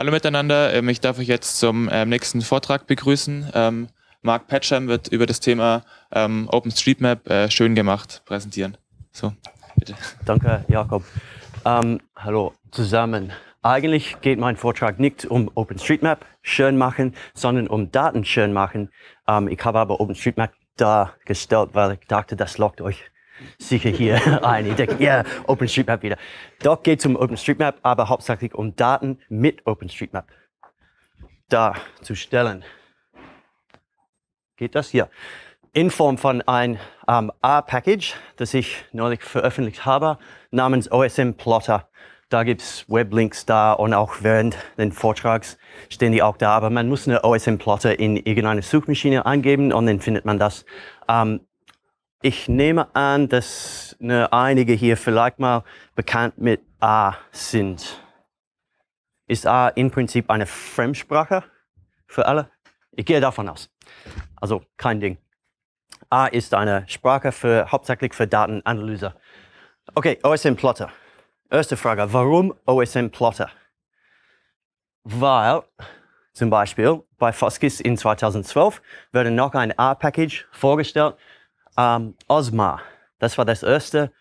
Hallo miteinander, ähm, ich darf euch jetzt zum ähm, nächsten Vortrag begrüßen. Ähm, Mark Patcham wird über das Thema ähm, OpenStreetMap äh, schön gemacht präsentieren. So, bitte. Danke, Jakob. hallo zusammen. Eigentlich geht mein Vortrag nicht um OpenStreetMap schön machen, sondern um Daten schön machen. ich habe aber OpenStreetMap dargestellt, weil ich dachte, das lockt euch sicher hier ein. Ich denke, ja, OpenStreetMap wieder. Doch geht es um OpenStreetMap, aber hauptsächlich um Daten mit OpenStreetMap. darzustellen. Geht das? Ja. In Form von einem ähm, um, R-Package, das ich neulich veröffentlicht habe, namens OSM Plotter. Da gibt es Weblinks da und auch während den Vortrags stehen die auch da. Aber man muss eine OSM-Plotter in irgendeine Suchmaschine eingeben und dann findet man das. Um, ähm, ich nehme an, dass ne, einige hier vielleicht mal bekannt mit A sind. Ist A im Prinzip eine Fremdsprache für alle? Ich gehe davon aus. Also kein Ding. A ist eine Sprache für, hauptsächlich für Datenanalyse. Okay, OSM Plotter. Erste Frage, warum OSM Plotter? Weil zum Beispiel bei Foskis in 2012 wurde noch ein A-Package vorgestellt, ähm, Osma. Das war das erste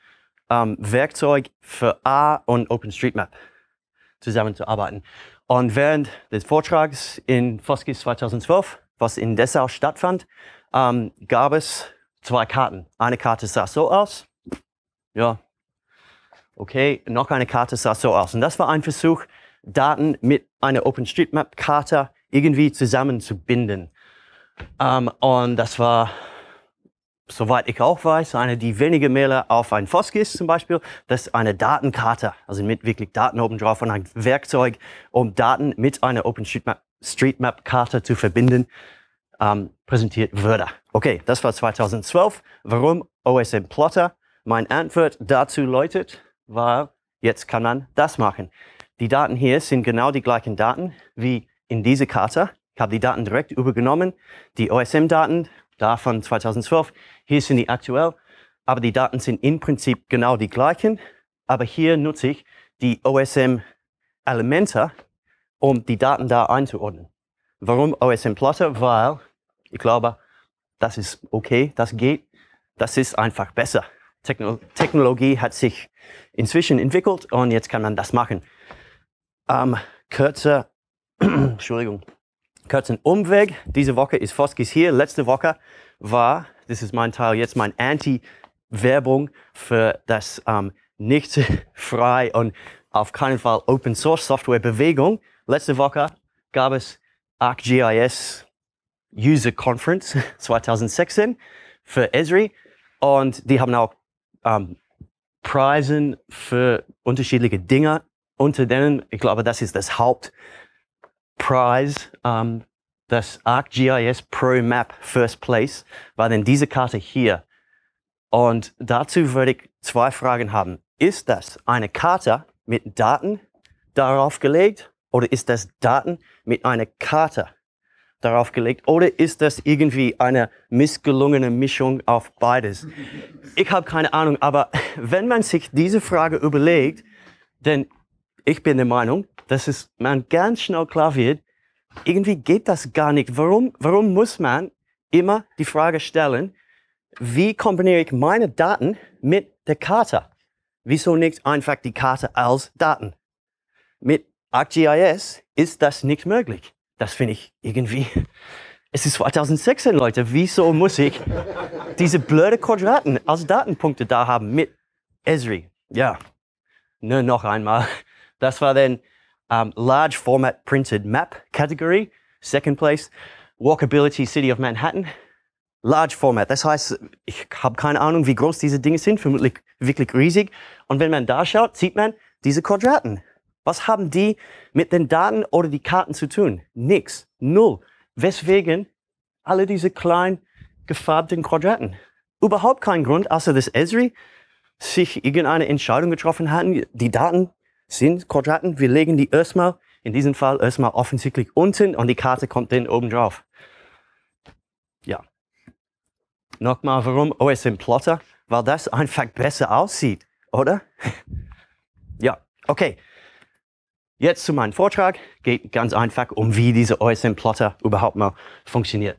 ähm, Werkzeug für A und OpenStreetMap zusammenzuarbeiten. Und während des Vortrags in Foskis 2012, was in Dessau stattfand, ähm, gab es zwei Karten. Eine Karte sah so aus. Ja. Okay, noch eine Karte sah so aus. Und das war ein Versuch, Daten mit einer OpenStreetMap-Karte irgendwie zusammenzubinden. Ähm, und das war soweit ich auch weiß, eine die wenige Male auf ein FOSC zum Beispiel, das ist eine Datenkarte, also mit wirklich Daten oben drauf und ein Werkzeug, um Daten mit einer OpenStreetMap-Karte zu verbinden, ähm, präsentiert würde. Okay, das war 2012. Warum OSM Plotter? Mein Antwort dazu läutet, war, jetzt kann man das machen. Die Daten hier sind genau die gleichen Daten wie in dieser Karte. Ich habe die Daten direkt übergenommen, die OSM-Daten davon 2012. Hier sind die aktuell, aber die Daten sind im Prinzip genau die gleichen. Aber hier nutze ich die OSM-Elemente, um die Daten da einzuordnen. Warum OSM-Plotter? Weil ich glaube, das ist okay, das geht, das ist einfach besser. Technologie hat sich inzwischen entwickelt und jetzt kann man das machen. Ähm, kürzer, Entschuldigung, kurzen Umweg. Diese Woche ist Foskis hier. Letzte Woche war, das ist mein Teil jetzt, mein Anti-Werbung für das ähm, nicht frei und auf keinen Fall Open Source Software Bewegung. Letzte Woche gab es ArcGIS User Conference 2016 für Esri und die haben auch ähm, Preisen für unterschiedliche Dinge unter denen, ich glaube, das ist das Haupt, Prize, ähm, das ArcGIS Pro Map First Place, war denn diese Karte hier. Und dazu würde ich zwei Fragen haben. Ist das eine Karte mit Daten darauf gelegt oder ist das Daten mit einer Karte darauf gelegt oder ist das irgendwie eine missgelungene Mischung auf beides? Ich habe keine Ahnung, aber wenn man sich diese Frage überlegt, dann ich bin der Meinung, dass es man ganz schnell klar wird, irgendwie geht das gar nicht. Warum, warum muss man immer die Frage stellen, wie kombiniere ich meine Daten mit der Karte? Wieso nicht einfach die Karte als Daten? Mit ArcGIS ist das nicht möglich. Das finde ich irgendwie. Es ist 2016, Leute. Wieso muss ich diese blöde Quadraten als Datenpunkte da haben mit Esri? Ja. Ne, noch einmal. Das war dann um, large format printed map category. Second place, walkability city of Manhattan. Large format. Das heißt, ich habe keine Ahnung, wie groß diese Dinge sind, vermutlich wirklich riesig. Und wenn man da schaut, sieht man diese Quadraten. Was haben die mit den Daten oder die Karten zu tun? Nix. Null. Weswegen alle diese kleinen gefarbten Quadraten? Überhaupt keinen Grund, außer dass Esri sich irgendeine Entscheidung getroffen hatten, die Daten sind Quadraten. Wir legen die erstmal, in diesem Fall erstmal offensichtlich unten und die Karte kommt dann oben drauf. Ja. Nochmal, warum OSM Plotter? Weil das einfach besser aussieht, oder? ja, okay. Jetzt zu meinem Vortrag. Geht ganz einfach um, wie dieser OSM Plotter überhaupt mal funktioniert.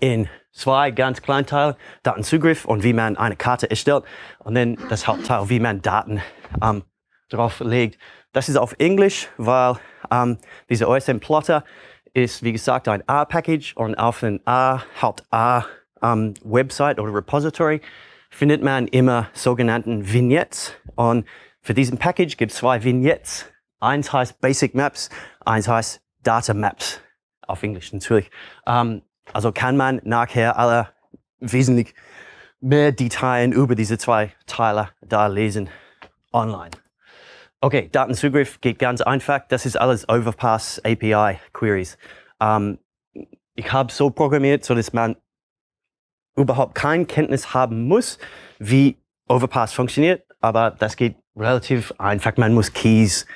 In zwei ganz kleinen Teilen, Datenzugriff und wie man eine Karte erstellt. Und dann das Hauptteil, wie man Daten am ähm, drauf legt. Das ist auf Englisch, weil ähm, dieser OSM Plotter ist, wie gesagt, ein R-Package und auf den R, Haupt-R-Website ähm, oder Repository findet man immer sogenannten Vignettes. Und für diesen Package gibt es zwei Vignettes. Eins heißt Basic Maps, eins heißt Data Maps. Auf Englisch natürlich. Ähm, also kann man nachher alle wesentlich mehr Details über diese zwei Teile da lesen online. Okay, Datenzugriff geht ganz einfach. Das ist alles Overpass API Queries. Ähm, ich habe so programmiert, so dass man überhaupt kein Kenntnis haben muss, wie Overpass funktioniert. Aber das geht relativ einfach. Man muss Keys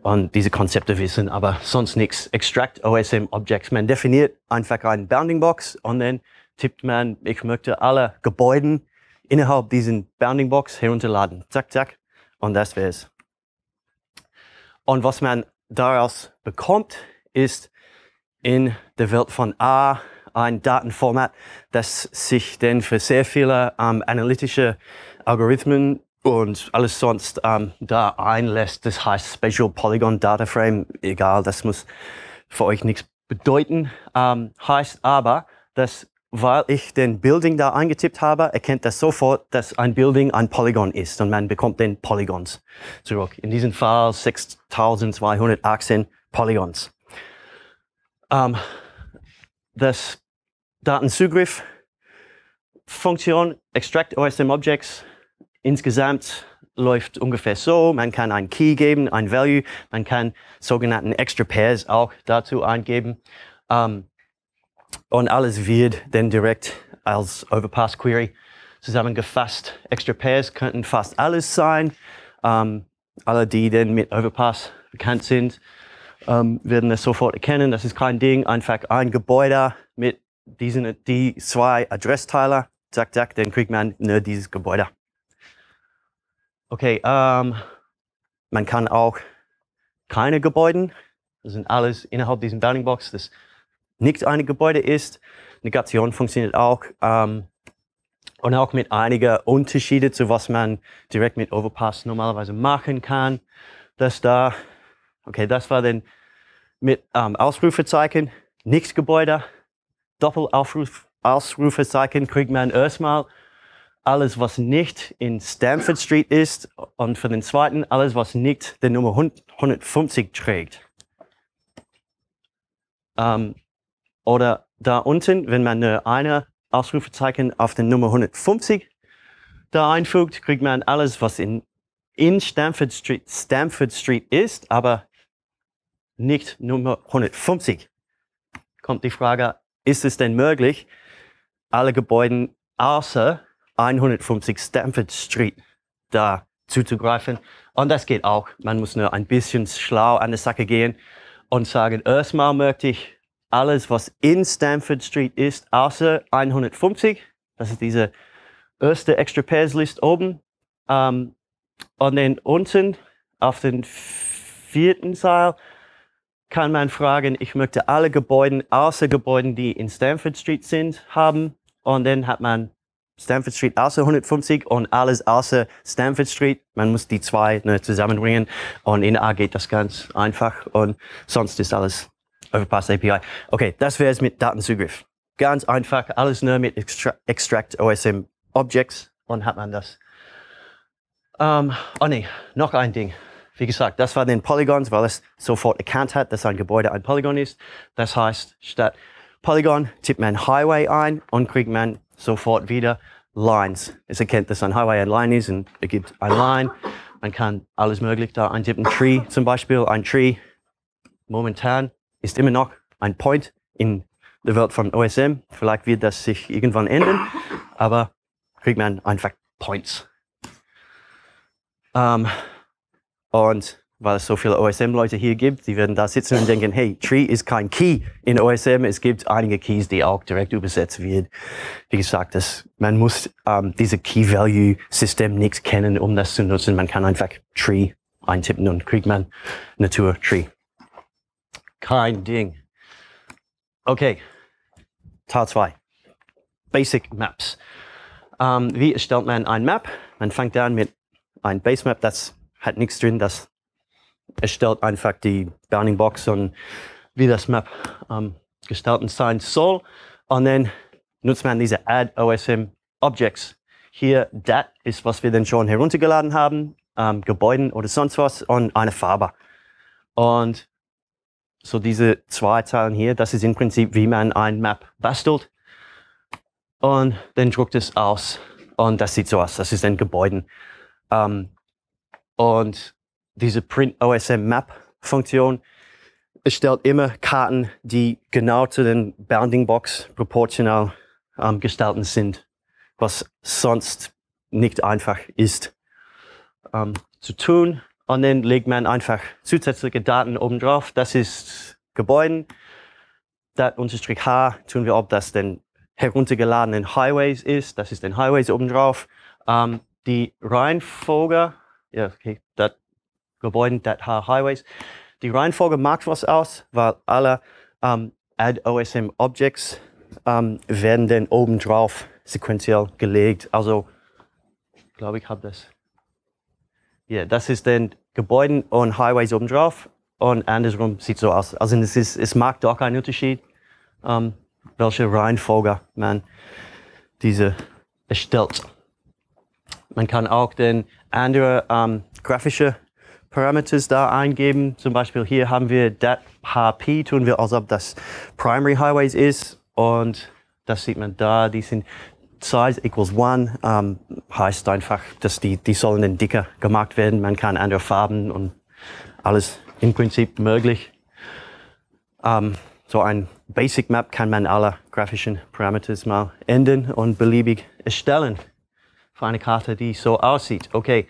und diese Konzepte wissen, aber sonst nichts. Extract OSM Objects. Man definiert einfach einen Bounding Box und dann tippt man, ich möchte alle Gebäuden innerhalb diesen Bounding Box herunterladen. Zack, zack. Und das wär's. Und was man daraus bekommt, ist in der Welt von A ein Datenformat, das sich denn für sehr viele ähm, analytische Algorithmen und alles sonst ähm, da einlässt. Das heißt Special Polygon Data Frame, egal, das muss für euch nichts bedeuten. Ähm, heißt aber, dass weil ich den Building da eingetippt habe, erkennt das sofort, dass ein Building ein Polygon ist und man bekommt den Polygons zurück. In diesem Fall 6218 Polygons. Ähm, das Datenzugriff Funktion extract OSM Objects insgesamt läuft ungefähr so. Man kann einen Key geben, ein Value. Man kann sogenannten Extra Pairs auch dazu eingeben. Ähm, und alles wird dann direkt als Overpass Query zusammengefasst. Extra Pairs könnten fast alles sein. Um, ehm, alle, die dann mit Overpass bekannt sind, um, ehm, werden das sofort erkennen. Das ist kein Ding. Einfach ein Gebäude mit diesen die zwei Adressteile. Zack, zack, dann kriegt man nur dieses Gebäude. Okay, um, ehm, man kann auch keine Gebäude. Das sind alles innerhalb diesen Bounding Box. Das nicht ein Gebäude ist. Negation funktioniert auch. Ähm, und auch mit einigen Unterschieden zu was man direkt mit Overpass normalerweise machen kann. Das da, okay, das war dann mit ähm, Ausrufezeichen, nichts Gebäude, Doppelausrufezeichen Ausrufezeichen kriegt man erstmal alles, was nicht in Stamford Street ist und für den zweiten alles, was nicht der Nummer 150 trägt. Ähm, oder da unten, wenn man äh, eine Ausrufezeichen auf den Nummer 150 da einfügt, kriegt man alles, was in, in Stamford Street, Stamford Street ist, aber nicht Nummer 150. Kommt die Frage, ist es denn möglich, alle Gebäude außer 150 Stamford Street da zuzugreifen? Und das geht auch. Man muss nur ein bisschen schlau an der Sache gehen und sagen, erstmal möchte ich alles, was in Stamford Street ist, außer 150. Das ist diese erste extra pairs list oben. Ähm, und dann unten auf den vierten Saal kann man fragen, ich möchte alle Gebäude außer Gebäude, die in Stamford Street sind, haben. Und dann hat man Stamford Street außer 150 und alles außer Stamford Street. Man muss die zwei ne, zusammenbringen und in A geht das ganz einfach und sonst ist alles Overpass API. Okay, das wäre es mit Datenzugriff. Ganz einfach, alles nur mit Extra Extract OSM Objects und um, hat man das. Ähm, oh nee, noch ein Ding. Wie gesagt, das war den Polygons, weil es sofort erkannt hat, dass ein Gebäude ein Polygon ist. Das heißt, statt Polygon tippt man Highway ein und kriegt man sofort wieder Lines. Es erkennt, dass ein Highway ein Line ist und ergibt ein Line. Man kann alles möglich da eintippen. Tree zum Beispiel, ein Tree. Momentan ist immer noch ein Point in der Welt von OSM. Vielleicht wird das sich irgendwann ändern, aber kriegt man einfach Points. Um, ähm, und weil es so viele OSM-Leute hier gibt, die werden da sitzen und denken, hey, Tree ist kein Key in OSM. Es gibt einige Keys, die auch direkt übersetzt werden. Wie gesagt, das, man muss ähm, diese Key-Value-System nicht kennen, um das zu nutzen. Man kann einfach Tree eintippen und kriegt man Natur-Tree. Kein Ding. Okay, Teil 2. Basic Maps. Um, ähm, wie erstellt man ein Map? Man fängt an mit einem Base Map, das hat nichts drin, das erstellt einfach die Bounding Box und wie das Map um, ähm, gestaltet sein soll. Und dann nutzt man diese Add OSM Objects. Hier, dat ist, was wir dann schon heruntergeladen haben, ähm, Gebäuden oder sonst was und eine Farbe. Und so diese zwei Zeilen hier, das ist im Prinzip, wie man ein Map bastelt. Und dann druckt es aus. Und das sieht so aus. Das ist ein Gebäude. Ähm, und diese Print OSM Map Funktion erstellt immer Karten, die genau zu den Bounding Box proportional ähm, gestalten sind, was sonst nicht einfach ist ähm, zu tun. Und dann legt man einfach zusätzliche Daten oben drauf. Das ist Gebäude. Dat unterstrich H tun wir, ob das den heruntergeladenen Highways ist. Das ist den Highways oben drauf. Um, ähm, die Reihenfolge, ja, okay, das Gebäude, das H Highways. Die Reihenfolge macht was aus, weil alle um, ähm, Add OSM Objects um, ähm, werden dann oben drauf sequenziell gelegt. Also, glaube ich, habe das ja, das ist den Gebäuden und Highways obendrauf und andersrum sieht so aus. Also es, ist, es mag doch keinen Unterschied, ähm, welche Reihenfolge man diese erstellt. Man kann auch den andere ähm, grafische Parameters da eingeben. Zum Beispiel hier haben wir dat HP, tun wir als ob das Primary Highways ist und das sieht man da, die sind size equals one ähm, heißt einfach, dass die, die sollen dann dicker gemacht werden. Man kann andere Farben und alles im Prinzip möglich. Ähm, so ein Basic Map kann man alle grafischen Parameters mal ändern und beliebig erstellen für eine Karte, die so aussieht. Okay,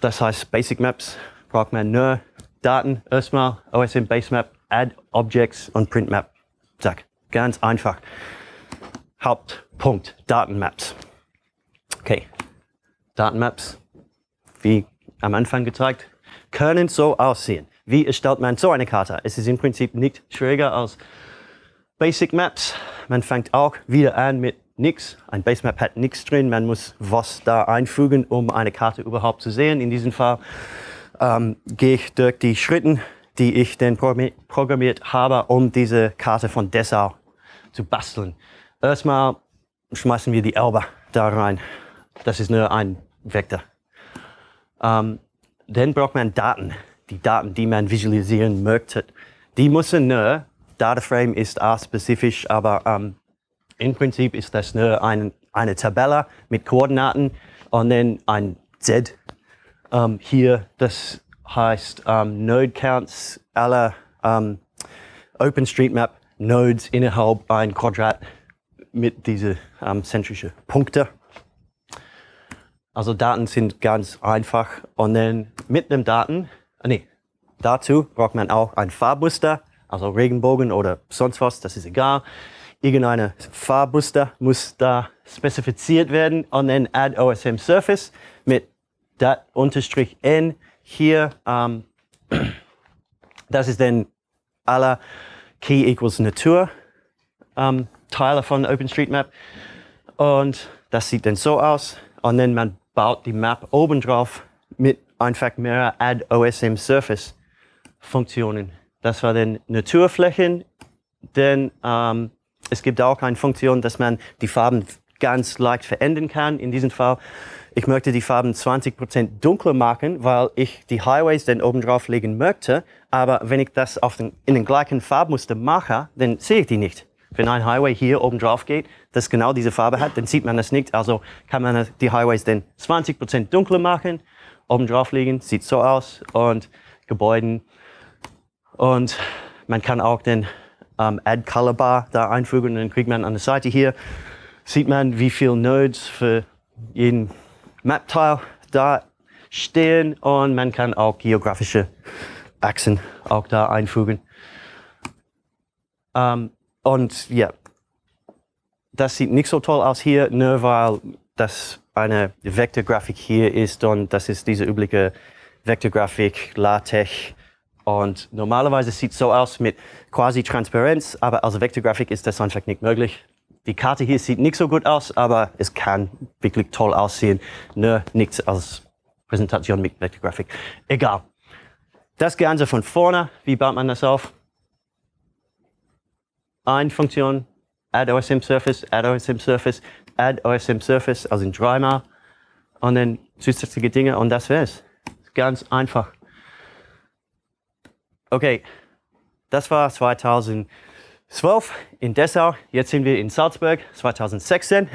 das heißt Basic Maps braucht man nur Daten erstmal, OSM Base Map, Add Objects und Print Map. Zack, ganz einfach. Hauptpunkt, Datenmaps. Okay, Datenmaps, wie am Anfang gezeigt, können so aussehen. Wie erstellt man so eine Karte? Es ist im Prinzip nicht schwieriger als Basic Maps. Man fängt auch wieder an mit nichts. Ein Basemap hat nichts drin. Man muss was da einfügen, um eine Karte überhaupt zu sehen. In diesem Fall ähm, gehe ich durch die Schritten, die ich denn programmiert habe, um diese Karte von Dessau zu basteln. Erstmal schmeißen wir die Elbe da rein. Das ist nur ein Vektor. Ähm, dann braucht man Daten. Die Daten, die man visualisieren möchte, die müssen nur, Dataframe ist A-spezifisch, aber ähm, im Prinzip ist das nur ein, eine Tabelle mit Koordinaten und dann ein Z. Ähm, hier, das heißt ähm, Node Counts aller ähm, OpenStreetMap Nodes innerhalb ein Quadrat mit diesen ähm, zentrischen Punkten. Also Daten sind ganz einfach. Und dann mit den Daten, äh, nee, dazu braucht man auch ein Fahrbuster, also Regenbogen oder sonst was, das ist egal. Irgendeine Fahrbuster muss da spezifiziert werden und dann add OSM Surface mit dat unterstrich n hier. Ähm, das ist dann aller Key equals Natur ähm, Teile von OpenStreetMap. Und das sieht dann so aus. Und dann man baut die Map obendrauf mit einfach mehr Add OSM Surface Funktionen. Das war dann Naturflächen. Denn ähm, es gibt auch eine Funktion, dass man die Farben ganz leicht verändern kann. In diesem Fall, ich möchte die Farben 20% dunkler machen, weil ich die Highways dann oben drauf legen möchte. Aber wenn ich das auf den, in den gleichen Farbmuster mache, dann sehe ich die nicht. Wenn ein Highway hier oben drauf geht, das genau diese Farbe hat, dann sieht man das nicht. Also kann man die Highways dann 20% Prozent dunkler machen, oben drauf liegen, sieht so aus und Gebäuden. Und man kann auch den ähm, Add Color Bar da einfügen und dann kriegt man an der Seite hier, sieht man, wie viele Nodes für jeden Map-Teil da stehen und man kann auch geografische Achsen auch da einfügen. Ähm, und ja, das sieht nicht so toll aus hier, nur ne, weil das eine Vektorgrafik hier ist und das ist diese übliche Vektorgrafik, LaTeX. Und normalerweise sieht es so aus mit quasi Transparenz, aber als Vektorgrafik ist das einfach nicht möglich. Die Karte hier sieht nicht so gut aus, aber es kann wirklich toll aussehen. Nur ne, nichts als Präsentation mit Vektorgrafik. Egal. Das Ganze von vorne, wie baut man das auf? eine Funktion, add OSM Surface, add OSM Surface, add OSM Surface, also in dreimal und dann zusätzliche Dinge und das wär's. Ganz einfach. Okay, das war 2012 in Dessau. Jetzt sind wir in Salzburg, 2016.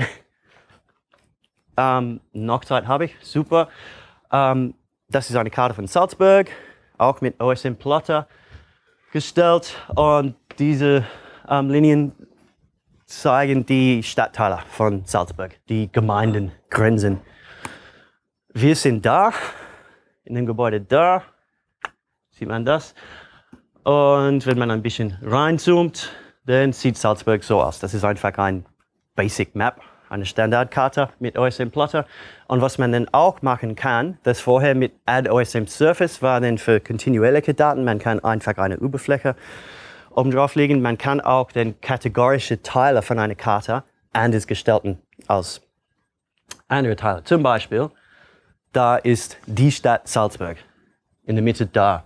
ähm, noch Zeit habe ich, super. Ähm, das ist eine Karte von Salzburg, auch mit OSM Plotter gestellt. Und diese ähm, Linien zeigen die Stadtteile von Salzburg, die Gemeindengrenzen. Wir sind da, in dem Gebäude da, sieht man das. Und wenn man ein bisschen reinzoomt, dann sieht Salzburg so aus. Das ist einfach ein Basic Map, eine Standardkarte mit OSM Plotter. Und was man dann auch machen kann, das vorher mit Add OSM Surface war dann für kontinuierliche Daten. Man kann einfach eine Oberfläche oben drauf liegen. Man kann auch den kategorischen Teile von einer Karte anders gestalten als andere Teile. Zum Beispiel, da ist die Stadt Salzburg in der Mitte da.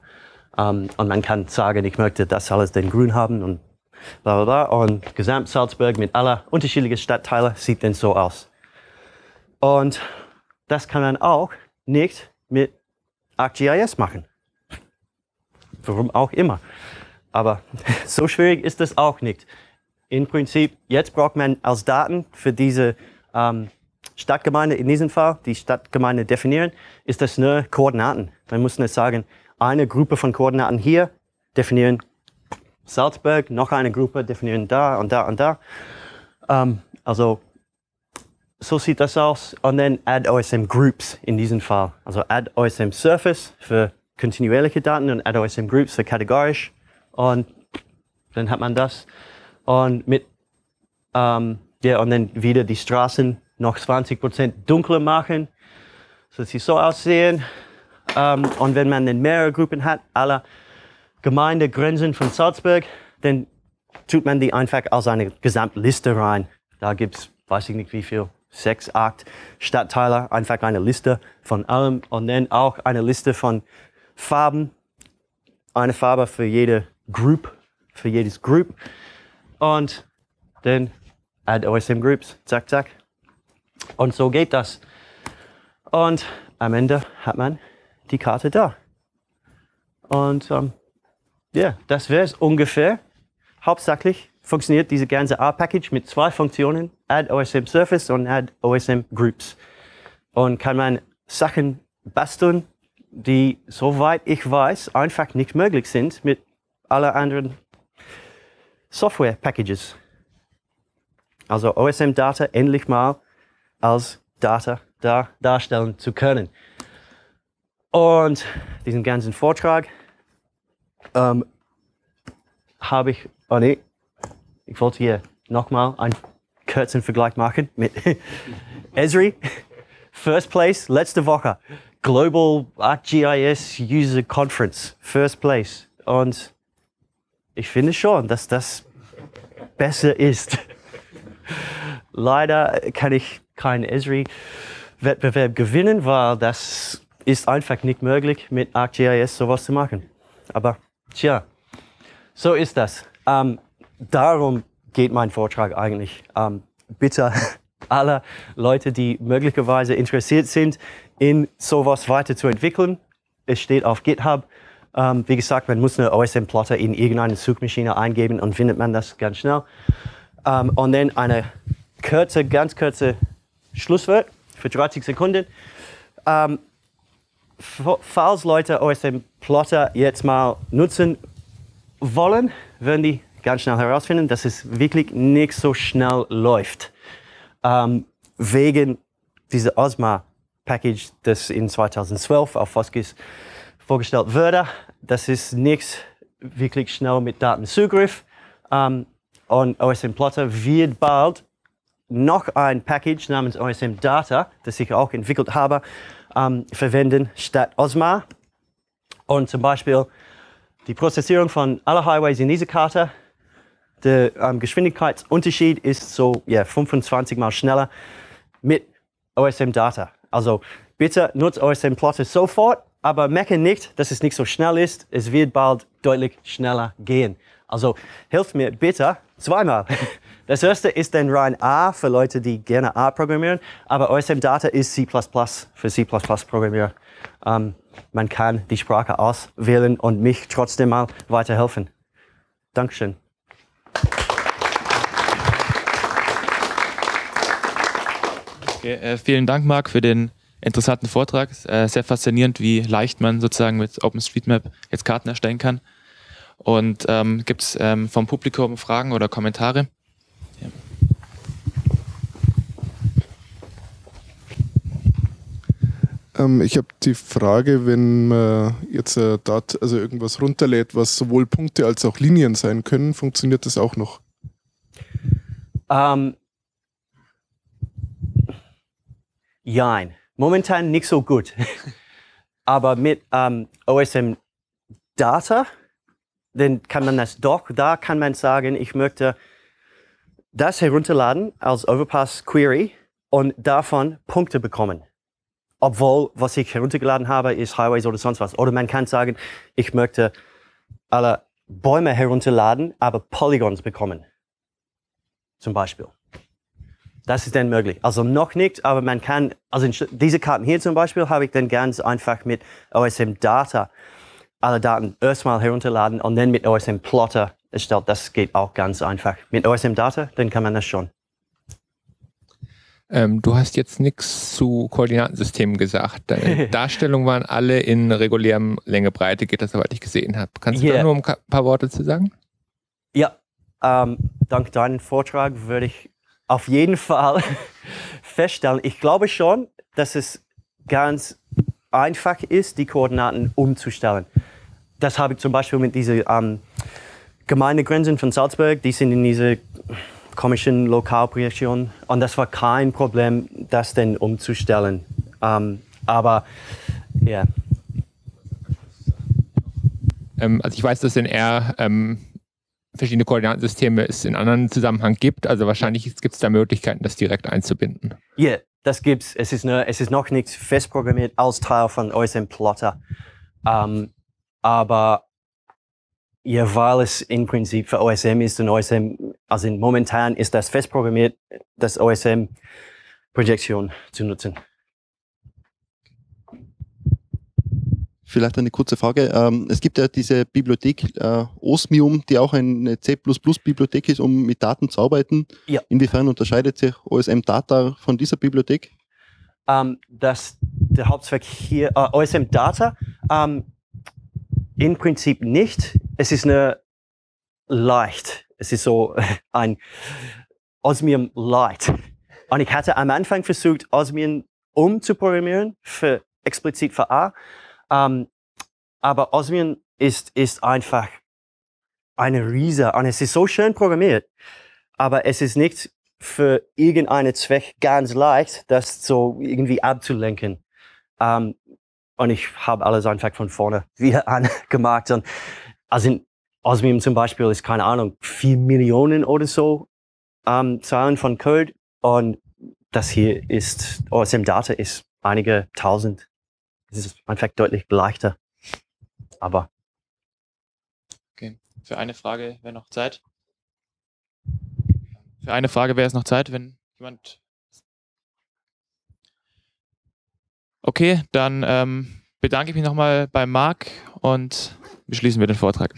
Um, ähm, und man kann sagen, ich möchte das alles den Grün haben und bla bla bla. Und gesamt Salzburg mit aller unterschiedlichen Stadtteile sieht dann so aus. Und das kann man auch nicht mit ArcGIS machen. Warum auch immer. Aber so schwierig ist das auch nicht. Im Prinzip, jetzt braucht man als Daten für diese ähm, Stadtgemeinde, in diesem Fall, die Stadtgemeinde definieren, ist das nur Koordinaten. Man muss nicht sagen, eine Gruppe von Koordinaten hier definieren Salzburg, noch eine Gruppe definieren da und da und da. Ähm, also so sieht das aus. Und dann add OSM Groups in diesem Fall. Also add OSM Surface für kontinuierliche Daten und add OSM Groups für kategorisch und dann hat man das. Und mit, ähm, ja, und dann wieder die Straßen noch 20 Prozent dunkler machen, dass sie so aussehen. Ähm, und wenn man dann mehrere Gruppen hat, aller Gemeindegrenzen von Salzburg, dann tut man die einfach aus einer Gesamtliste rein. Da gibt es, weiß ich nicht wie viel, sechs, acht Stadtteile, einfach eine Liste von allem und dann auch eine Liste von Farben, eine Farbe für jede Group, für jedes Group. Und dann add OSM Groups, zack, zack. Und so geht das. Und am Ende hat man die Karte da. Und ähm, ja, ähm, yeah, das wäre es ungefähr. Hauptsächlich funktioniert diese ganze R-Package mit zwei Funktionen, add OSM Surface und add OSM Groups. Und kann man Sachen basteln, die, soweit ich weiß, einfach nicht möglich sind mit alle anderen Software-Packages. Also OSM-Data endlich mal als Data da, darstellen zu können. Und diesen ganzen Vortrag ähm, habe ich, oh nee, ich wollte hier nochmal einen kurzen Vergleich machen mit Esri. First place, letzte Woche. Global ArcGIS ah, User Conference, first place. Und ich finde schon, dass das besser ist. Leider kann ich keinen Esri-Wettbewerb gewinnen, weil das ist einfach nicht möglich, mit ArcGIS sowas zu machen. Aber tja, so ist das. Ähm, darum geht mein Vortrag eigentlich. Ähm, bitte alle Leute, die möglicherweise interessiert sind, in sowas weiterzuentwickeln. Es steht auf GitHub. Ähm, wie gesagt, man muss eine OSM-Plotter in irgendeine Suchmaschine eingeben und findet man das ganz schnell. Ähm, und dann eine kurze, ganz kurze Schlusswort für 30 Sekunden. Ähm, falls Leute OSM-Plotter jetzt mal nutzen wollen, werden die ganz schnell herausfinden, dass es wirklich nicht so schnell läuft. Ähm, wegen dieser Osma-Package, das in 2012 auf Foskis vorgestellt wurde das ist nichts wirklich schnell mit Datenzugriff. Ähm, und OSM Plotter wird bald noch ein Package namens OSM Data, das ich auch entwickelt habe, ähm, verwenden statt OSMA. Und zum Beispiel die Prozessierung von aller Highways in dieser Karte. Der ähm, Geschwindigkeitsunterschied ist so yeah, 25 mal schneller mit OSM Data. Also bitte nutzt OSM Plotter sofort aber merke nicht, dass es nicht so schnell ist. Es wird bald deutlich schneller gehen. Also helft mir bitte zweimal. Das erste ist dann rein A für Leute, die gerne A programmieren, aber OSM Data ist C++ für C++-Programmierer. Ähm, man kann die Sprache auswählen und mich trotzdem mal weiterhelfen. Dankeschön. Okay, äh, vielen Dank, Marc, für den interessanten Vortrag. Äh, sehr faszinierend, wie leicht man sozusagen mit OpenStreetMap jetzt Karten erstellen kann. Und ähm, gibt es ähm, vom Publikum Fragen oder Kommentare? Ja. Ähm, ich habe die Frage, wenn man jetzt äh, dort also irgendwas runterlädt, was sowohl Punkte als auch Linien sein können, funktioniert das auch noch? Ähm, jein momentan nicht so gut. Aber mit ähm, OSM Data, dann kann man das doch, da kann man sagen, ich möchte das herunterladen als Overpass Query und davon Punkte bekommen. Obwohl, was ich heruntergeladen habe, ist Highways oder sonst was. Oder man kann sagen, ich möchte alle Bäume herunterladen, aber Polygons bekommen. Zum Beispiel. Das ist dann möglich. Also noch nicht, aber man kann, also diese Karten hier zum Beispiel habe ich dann ganz einfach mit OSM Data alle Daten erstmal herunterladen und dann mit OSM Plotter erstellt. Das geht auch ganz einfach. Mit OSM Data, dann kann man das schon. Ähm, du hast jetzt nichts zu Koordinatensystemen gesagt. Deine Darstellungen waren alle in regulärem Länge Breite, geht das, soweit ich gesehen habe. Kannst du da nur ein paar Worte zu sagen? Ja, ähm, dank deinem Vortrag würde ich auf jeden Fall feststellen. Ich glaube schon, dass es ganz einfach ist, die Koordinaten umzustellen. Das habe ich zum Beispiel mit diesen ähm, Gemeindegrenzen von Salzburg, die sind in dieser komischen Lokalprojektion und das war kein Problem, das denn umzustellen. Ähm, aber ja. Yeah. Ähm, also ich weiß, dass in R ähm, verschiedene Koordinatensysteme es in anderen Zusammenhang gibt. Also wahrscheinlich gibt es da Möglichkeiten, das direkt einzubinden. Ja, yeah, das gibt Es ist, ne, es ist noch nichts festprogrammiert als Teil von OSM Plotter. Ähm, aber ja, weil es im Prinzip für OSM ist und OSM, also momentan ist das festprogrammiert, das OSM-Projektion zu nutzen. vielleicht eine kurze Frage. Ähm, es gibt ja diese Bibliothek äh, Osmium, die auch eine C++-Bibliothek ist, um mit Daten zu arbeiten. Ja. Inwiefern unterscheidet sich OSM Data von dieser Bibliothek? Ähm, das, der Hauptzweck hier, äh, OSM Data, ähm, im Prinzip nicht. Es ist eine leicht. Es ist so ein Osmium Light. Und ich hatte am Anfang versucht, Osmium umzuprogrammieren für explizit für A. Ähm, aber Osmium ist, ist einfach eine Riese und es ist so schön programmiert, aber es ist nicht für irgendeinen Zweck ganz leicht, das so irgendwie abzulenken. Ähm, und ich habe alles einfach von vorne wieder angemacht. Und also in Osmium zum Beispiel ist, keine Ahnung, vier Millionen oder so ähm, Zahlen von Code. Und das hier ist, OSM oh, Data ist einige tausend es ist im Endeffekt deutlich leichter. Aber. Okay. Für eine Frage wäre noch Zeit. Für eine Frage wäre es noch Zeit, wenn jemand. Okay, dann ähm, bedanke ich mich nochmal bei Marc und beschließen wir den Vortrag.